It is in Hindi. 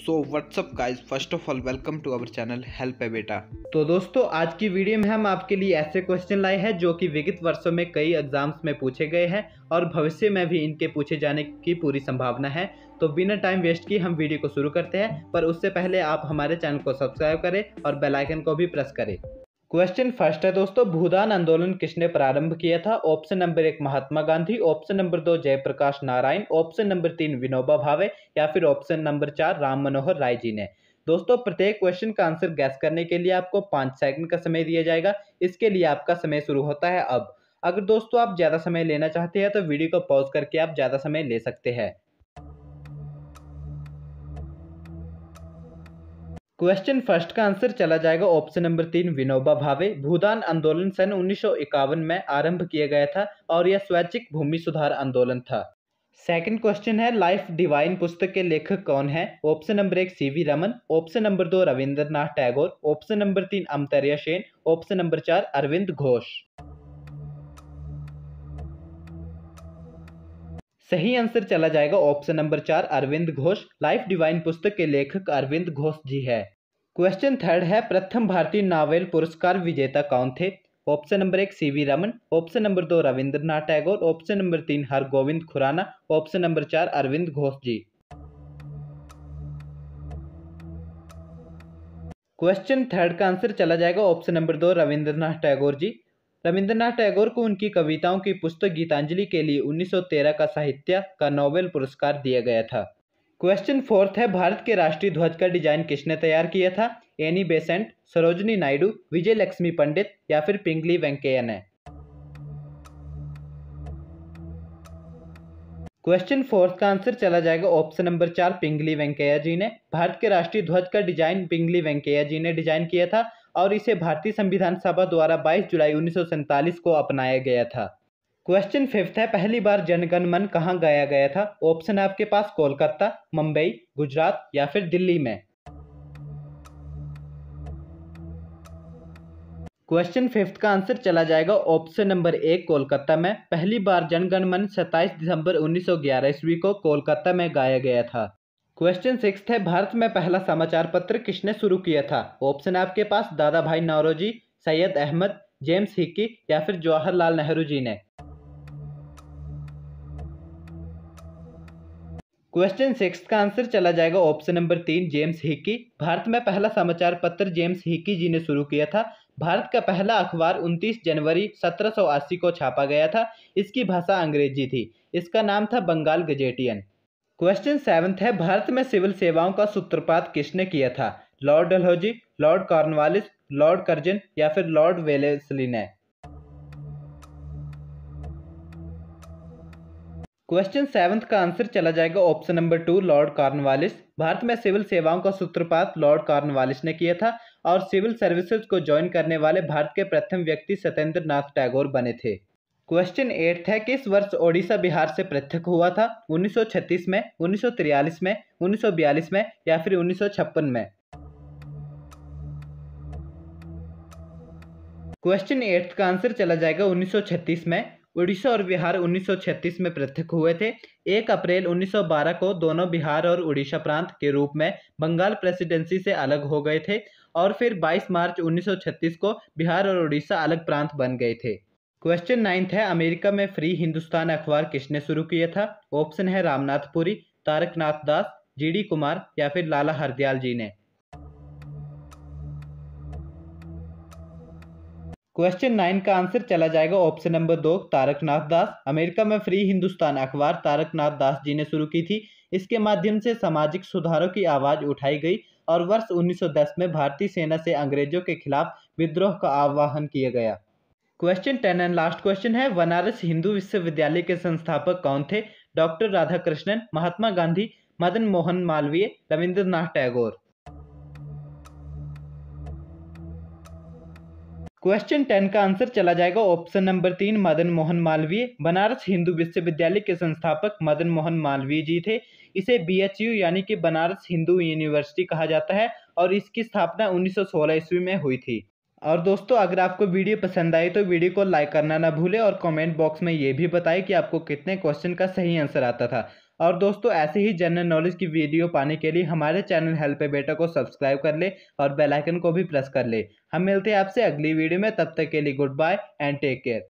so what's up guys first of all welcome to our channel help है बेटा तो दोस्तों आज की वीडियो में हम आपके लिए ऐसे क्वेश्चन लाए हैं जो कि विगत वर्षों में कई एग्जाम्स में पूछे गए हैं और भविष्य में भी इनके पूछे जाने की पूरी संभावना है तो बिना टाइम वेस्ट की हम वीडियो को शुरू करते हैं पर उससे पहले आप हमारे चैनल को सब्सक्राइब करें और बेलाइकन को भी प्रेस करें क्वेश्चन फर्स्ट है दोस्तों भूदान आंदोलन किसने प्रारंभ किया था ऑप्शन नंबर एक महात्मा गांधी ऑप्शन नंबर दो जयप्रकाश नारायण ऑप्शन नंबर तीन विनोबा भावे या फिर ऑप्शन नंबर चार राम मनोहर राय जी ने दोस्तों प्रत्येक क्वेश्चन का आंसर गैस करने के लिए आपको पाँच सेकंड का समय दिया जाएगा इसके लिए आपका समय शुरू होता है अब अगर दोस्तों आप ज़्यादा समय लेना चाहते हैं तो वीडियो को पॉज करके आप ज़्यादा समय ले सकते हैं क्वेश्चन फर्स्ट का आंसर चला जाएगा ऑप्शन नंबर तीन विनोबा भावे भूदान आंदोलन सन उन्नीस में आरंभ किया गया था और यह स्वैच्छिक भूमि सुधार आंदोलन था सेकंड क्वेश्चन है लाइफ डिवाइन पुस्तक के लेखक कौन है ऑप्शन नंबर एक सीवी रमन ऑप्शन नंबर दो रविंद्रनाथ टैगोर ऑप्शन नंबर तीन अमतरिया सेन ऑप्शन नंबर चार अरविंद घोष सही आंसर चला जाएगा ऑप्शन नंबर चार अरविंद घोष लाइफ डिवाइन पुस्तक के लेखक अरविंद घोष जी है क्वेश्चन थर्ड है प्रथम भारतीय नावेल पुरस्कार विजेता कौन थे ऑप्शन नंबर एक C V Raman option number दो रविंद्रनाथ टैगोर ऑप्शन नंबर तीन हरगोविंद खुराना ऑप्शन नंबर चार अरविंद घोष जी क्वेश्चन थर्ड का आंसर चला जाएगा ऑप्शन नंबर दो रविंद्रनाथ टैगोर जी रविंद्रनाथ टैगोर को उनकी कविताओं की पुस्तक गीतांजलि के लिए 1913 का साहित्य का नोबेल पुरस्कार दिया गया था क्वेश्चन फोर्थ है भारत के राष्ट्रीय ध्वज का डिजाइन किसने तैयार किया था एनी बेसेंट सरोजनी नायडू विजय लक्ष्मी पंडित या फिर पिंगली वेंकैया ने क्वेश्चन फोर्थ का आंसर चला जाएगा ऑप्शन नंबर चार पिंगली वेंकैया जी ने भारत के राष्ट्रीय ध्वज का डिजाइन पिंगली वेंकैया जी ने डिजाइन किया था और इसे भारतीय संविधान सभा द्वारा 22 जुलाई उन्नीस को अपनाया गया था क्वेश्चन फिफ्थ है पहली बार जनगणमन कहाँ गाया गया था ऑप्शन आपके पास कोलकाता मुंबई गुजरात या फिर दिल्ली में क्वेश्चन फिफ्थ का आंसर चला जाएगा ऑप्शन नंबर एक कोलकाता में पहली बार जनगणमन 27 दिसंबर 1911 ईस्वी को कोलकाता में गाया गया था क्वेश्चन सिक्स है भारत में पहला समाचार पत्र किसने शुरू किया था ऑप्शन आपके पास Dadabhai Naoroji Syed Ahmed James Hicky या फिर जवाहरलाल नेहरू जी ने क्वेश्चन सिक्स का आंसर चला जाएगा ऑप्शन नंबर तीन जेम्स हिक्की भारत में पहला समाचार पत्र जेम्स हिक्की जी ने शुरू किया था भारत का पहला अखबार 29 जनवरी 1780 को छापा गया था इसकी भाषा अंग्रेजी थी इसका नाम था बंगाल गजेटियन क्वेश्चन सेवन्थ है भारत में सिविल सेवाओं का सूत्रपात किसने किया था lord Dalhousie lord Cornwallis lord Curzon या फिर लॉर्ड वेलेसली ने क्वेश्चन सेवन्थ का आंसर चला जाएगा option number two lord Cornwallis Bharat में सिविल सेवाओं का सूत्रपात लॉर्ड कार्नवालिस ने किया था और सिविल सर्विसेज को ज्वाइन करने वाले भारत के प्रथम व्यक्ति सत्येंद्र नाथ टैगोर बने थे क्वेश्चन एट्थ है किस वर्ष ओडिशा बिहार से पृथक हुआ था 1936 में 1943 में 1942 में या फिर 1956 में क्वेश्चन एट्थ का आंसर चला जाएगा 1936 में उड़ीसा और बिहार 1936 में पृथक हुए थे एक अप्रैल 1912 को दोनों बिहार और उड़ीसा प्रांत के रूप में बंगाल प्रेसिडेंसी से अलग हो गए थे और फिर 22 मार्च 1936 को बिहार और उड़ीसा अलग प्रांत बन गए थे क्वेश्चन नाइन्थ है अमेरिका में फ्री हिंदुस्तान अखबार किसने शुरू किया था ऑप्शन है रामनाथ पुरी तारकनाथ दास जीडी कुमार या फिर लाला हरदयाल जी ने क्वेश्चन नाइन का आंसर चला जाएगा ऑप्शन नंबर दो तारकनाथ दास अमेरिका में फ्री हिंदुस्तान अखबार तारकनाथ दास जी ने शुरू की थी इसके माध्यम से सामाजिक सुधारों की आवाज़ उठाई गई और वर्ष 1910 में भारतीय सेना से अंग्रेजों के खिलाफ विद्रोह का आह्वान किया गया question ten and last question है बनारस हिंदू विश्वविद्यालय के संस्थापक कौन थे doctor Radhakrishnan Mahatma Gandhi Madan Mohan Malaviya Rabindranath Tagore question ten का आंसर चला जाएगा ऑप्शन नंबर तीन मदन मोहन मालवीय बनारस हिंदू विश्वविद्यालय के संस्थापक मदन मोहन मालवीय जी थे इसे बीएचयू यानी कि बनारस हिंदू यूनिवर्सिटी कहा जाता है और इसकी स्थापना 1916 ईस्वी में हुई थी और दोस्तों अगर आपको वीडियो पसंद आई तो वीडियो को लाइक करना ना भूलें और कमेंट बॉक्स में ये भी बताएं कि आपको कितने क्वेश्चन का सही आंसर आता था और दोस्तों ऐसे ही जनरल नॉलेज की वीडियो पाने के लिए हमारे चैनल हेल्प बेटा को सब्सक्राइब कर ले और बेलाइकन को भी प्रेस कर ले हम मिलते हैं आपसे अगली वीडियो में तब तक के लिए goodbye and take care